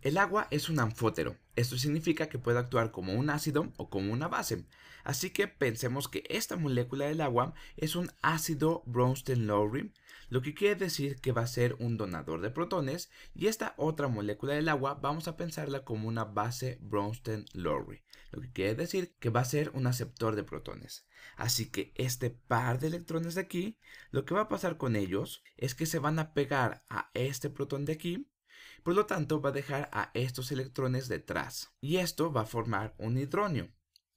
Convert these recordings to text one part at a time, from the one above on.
El agua es un anfótero. Esto significa que puede actuar como un ácido o como una base. Así que pensemos que esta molécula del agua es un ácido bronsted lowry lo que quiere decir que va a ser un donador de protones y esta otra molécula del agua vamos a pensarla como una base bronsted lowry lo que quiere decir que va a ser un aceptor de protones. Así que este par de electrones de aquí, lo que va a pasar con ellos es que se van a pegar a este protón de aquí por lo tanto, va a dejar a estos electrones detrás. Y esto va a formar un hidróneo.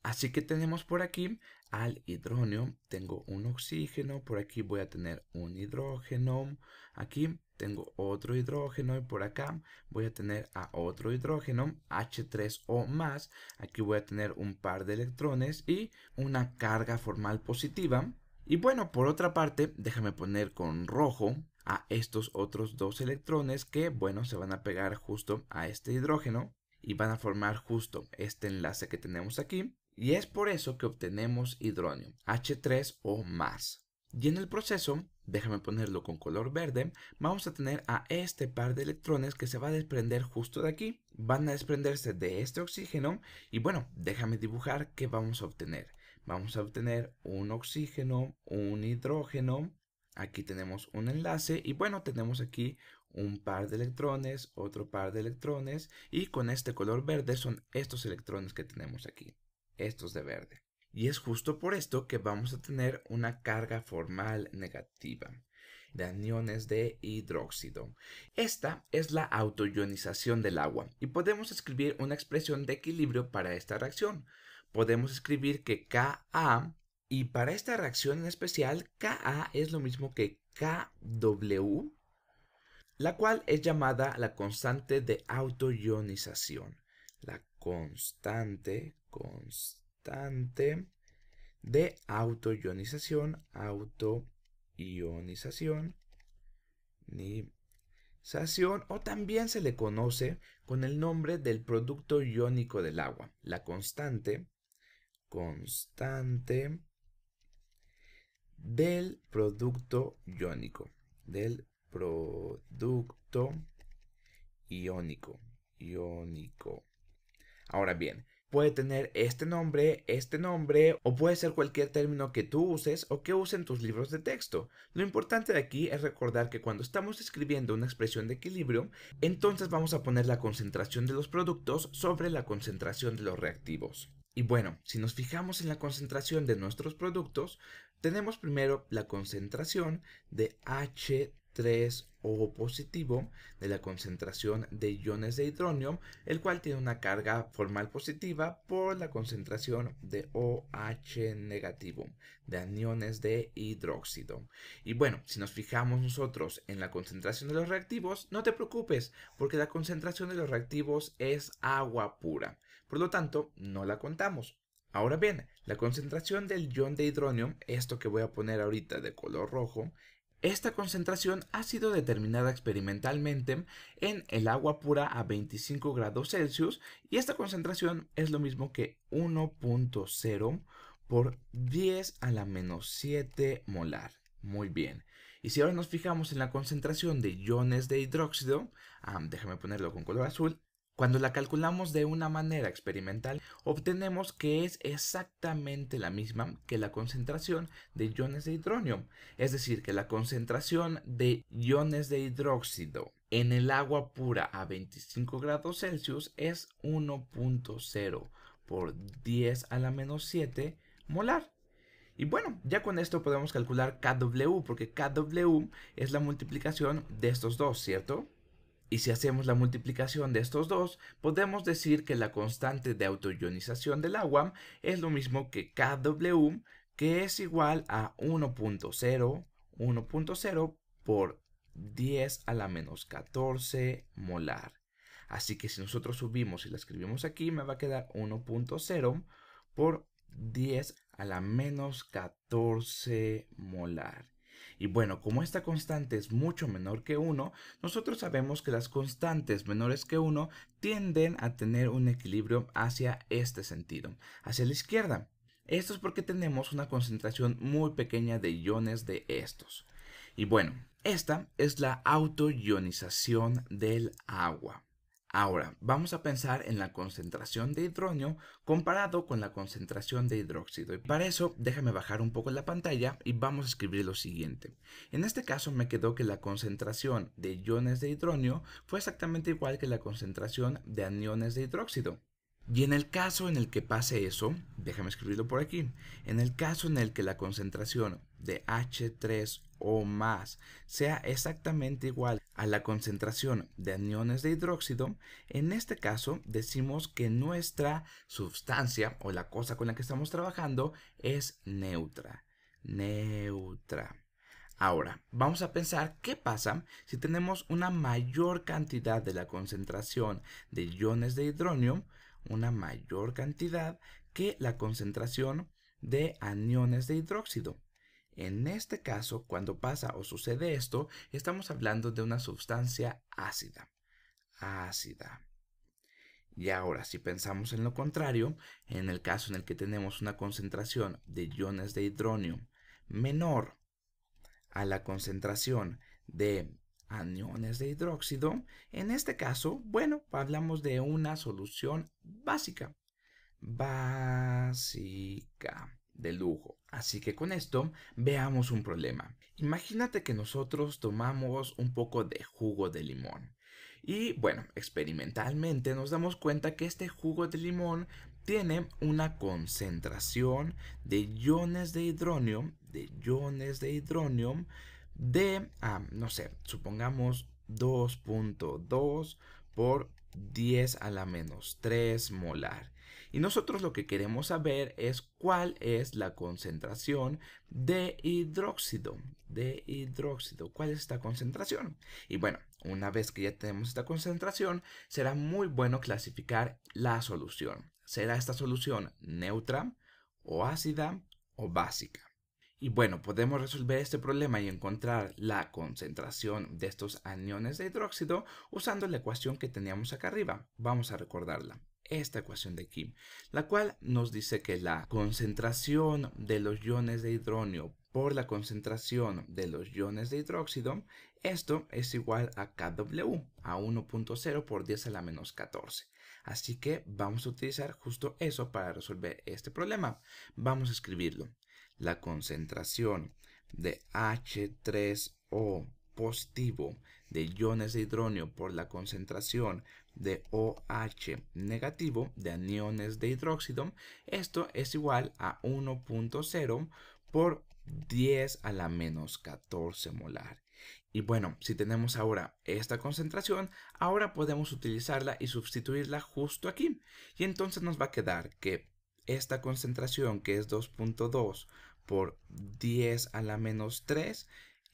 Así que tenemos por aquí al hidróneo, tengo un oxígeno, por aquí voy a tener un hidrógeno, aquí tengo otro hidrógeno y por acá voy a tener a otro hidrógeno, H3O más, aquí voy a tener un par de electrones y una carga formal positiva. Y bueno, por otra parte, déjame poner con rojo a estos otros dos electrones que, bueno, se van a pegar justo a este hidrógeno y van a formar justo este enlace que tenemos aquí. Y es por eso que obtenemos hidrógeno H3 o más. Y en el proceso, déjame ponerlo con color verde, vamos a tener a este par de electrones que se va a desprender justo de aquí. Van a desprenderse de este oxígeno y bueno, déjame dibujar qué vamos a obtener. Vamos a obtener un oxígeno, un hidrógeno, Aquí tenemos un enlace y bueno, tenemos aquí un par de electrones, otro par de electrones y con este color verde son estos electrones que tenemos aquí, estos de verde. Y es justo por esto que vamos a tener una carga formal negativa de aniones de hidróxido. Esta es la autoionización del agua y podemos escribir una expresión de equilibrio para esta reacción. Podemos escribir que Ka y para esta reacción en especial, Ka es lo mismo que KW, la cual es llamada la constante de autoionización. La constante, constante de autoionización, autoionización, sación... o también se le conoce con el nombre del producto iónico del agua, la constante, constante del producto iónico. Del producto iónico. Iónico. Ahora bien, puede tener este nombre, este nombre, o puede ser cualquier término que tú uses o que usen tus libros de texto. Lo importante de aquí es recordar que cuando estamos escribiendo una expresión de equilibrio, entonces vamos a poner la concentración de los productos sobre la concentración de los reactivos. Y bueno, si nos fijamos en la concentración de nuestros productos, tenemos primero la concentración de H3O positivo, de la concentración de iones de hidronio, el cual tiene una carga formal positiva por la concentración de OH negativo, de aniones de hidróxido. Y bueno, si nos fijamos nosotros en la concentración de los reactivos, no te preocupes, porque la concentración de los reactivos es agua pura. Por lo tanto, no la contamos. Ahora bien, la concentración del ion de hidronio, esto que voy a poner ahorita de color rojo, esta concentración ha sido determinada experimentalmente en el agua pura a 25 grados Celsius y esta concentración es lo mismo que 1.0 por 10 a la menos 7 molar. Muy bien. Y si ahora nos fijamos en la concentración de iones de hidróxido, ah, déjame ponerlo con color azul, cuando la calculamos de una manera experimental, obtenemos que es exactamente la misma que la concentración de iones de hidrógeno, es decir, que la concentración de iones de hidróxido en el agua pura a 25 grados Celsius es 1.0 por 10 a la menos 7 molar. Y bueno, ya con esto podemos calcular KW, porque KW es la multiplicación de estos dos, ¿cierto? Y si hacemos la multiplicación de estos dos, podemos decir que la constante de autoionización del agua es lo mismo que KW, que es igual a 1.0, 1.0 por 10 a la menos 14 molar. Así que si nosotros subimos y la escribimos aquí, me va a quedar 1.0 por 10 a la menos 14 molar. Y bueno, como esta constante es mucho menor que 1, nosotros sabemos que las constantes menores que 1 tienden a tener un equilibrio hacia este sentido, hacia la izquierda. Esto es porque tenemos una concentración muy pequeña de iones de estos. Y bueno, esta es la autoionización del agua. Ahora, vamos a pensar en la concentración de hidróneo comparado con la concentración de hidróxido. Y para eso, déjame bajar un poco la pantalla y vamos a escribir lo siguiente. En este caso me quedó que la concentración de iones de hidróneo fue exactamente igual que la concentración de aniones de hidróxido. Y en el caso en el que pase eso, déjame escribirlo por aquí, en el caso en el que la concentración de H3 o más sea exactamente igual a la concentración de aniones de hidróxido, en este caso decimos que nuestra sustancia o la cosa con la que estamos trabajando es neutra. Neutra. Ahora, vamos a pensar qué pasa si tenemos una mayor cantidad de la concentración de iones de hidronio, una mayor cantidad que la concentración de aniones de hidróxido. En este caso, cuando pasa o sucede esto, estamos hablando de una sustancia ácida. Ácida. Y ahora, si pensamos en lo contrario, en el caso en el que tenemos una concentración de iones de hidronio menor a la concentración de aniones de hidróxido, en este caso, bueno, hablamos de una solución básica. Básica de lujo. Así que con esto veamos un problema. Imagínate que nosotros tomamos un poco de jugo de limón. Y bueno, experimentalmente nos damos cuenta que este jugo de limón tiene una concentración de iones de hidronio, de iones de hidronium, de, ah, no sé, supongamos 2.2 por 10 a la menos 3 molar. Y nosotros lo que queremos saber es cuál es la concentración de hidróxido. De hidróxido, cuál es esta concentración. Y bueno, una vez que ya tenemos esta concentración, será muy bueno clasificar la solución. ¿Será esta solución neutra o ácida o básica? Y bueno, podemos resolver este problema y encontrar la concentración de estos aniones de hidróxido usando la ecuación que teníamos acá arriba. Vamos a recordarla esta ecuación de Kim, la cual nos dice que la concentración de los iones de hidróneo por la concentración de los iones de hidróxido, esto es igual a KW, a 1.0 por 10 a la menos 14. Así que vamos a utilizar justo eso para resolver este problema. Vamos a escribirlo la concentración de H3O positivo de iones de hidrógeno por la concentración de OH negativo de aniones de hidróxido, esto es igual a 1.0 por 10 a la menos 14 molar. Y bueno, si tenemos ahora esta concentración, ahora podemos utilizarla y sustituirla justo aquí. Y entonces nos va a quedar que esta concentración que es 2.2 por 10 a la menos 3.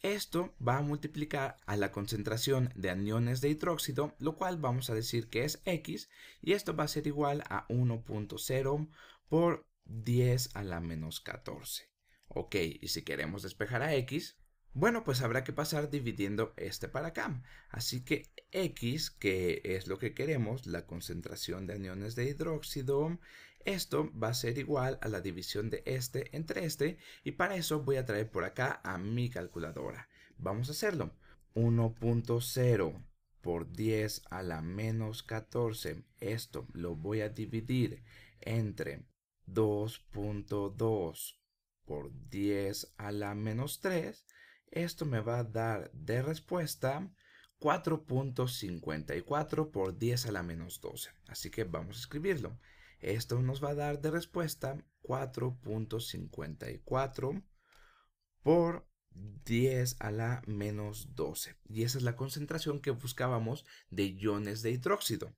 Esto va a multiplicar a la concentración de aniones de hidróxido, lo cual vamos a decir que es X, y esto va a ser igual a 1.0 por 10 a la menos 14. Ok, y si queremos despejar a X, bueno, pues habrá que pasar dividiendo este para acá. Así que X, que es lo que queremos, la concentración de aniones de hidróxido, esto va a ser igual a la división de este entre este y para eso voy a traer por acá a mi calculadora. Vamos a hacerlo. 1.0 por 10 a la menos 14. Esto lo voy a dividir entre 2.2 por 10 a la menos 3. Esto me va a dar de respuesta 4.54 por 10 a la menos 12. Así que vamos a escribirlo. Esto nos va a dar de respuesta 4.54 por 10 a la menos 12. Y esa es la concentración que buscábamos de iones de hidróxido.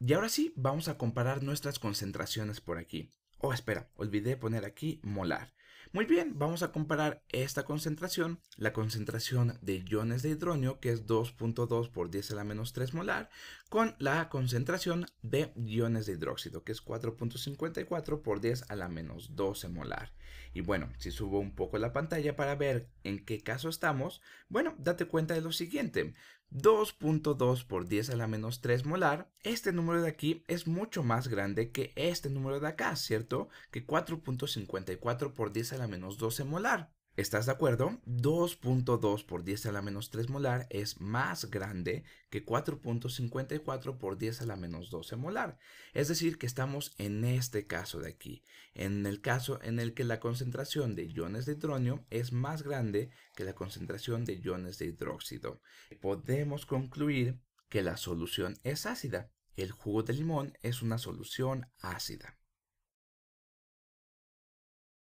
Y ahora sí, vamos a comparar nuestras concentraciones por aquí. Oh, espera, olvidé poner aquí molar. Muy bien, vamos a comparar esta concentración, la concentración de iones de hidrógeno que es 2.2 por 10 a la menos 3 molar, con la concentración de iones de hidróxido, que es 4.54 por 10 a la menos 12 molar. Y bueno, si subo un poco la pantalla para ver en qué caso estamos, bueno, date cuenta de lo siguiente. 2.2 por 10 a la menos 3 molar, este número de aquí es mucho más grande que este número de acá, ¿cierto? Que 4.54 por 10 a la menos 12 molar. ¿Estás de acuerdo? 2.2 por 10 a la menos 3 molar es más grande que 4.54 por 10 a la menos 12 molar. Es decir, que estamos en este caso de aquí, en el caso en el que la concentración de iones de hidrógeno es más grande que la concentración de iones de hidróxido. Podemos concluir que la solución es ácida. El jugo de limón es una solución ácida.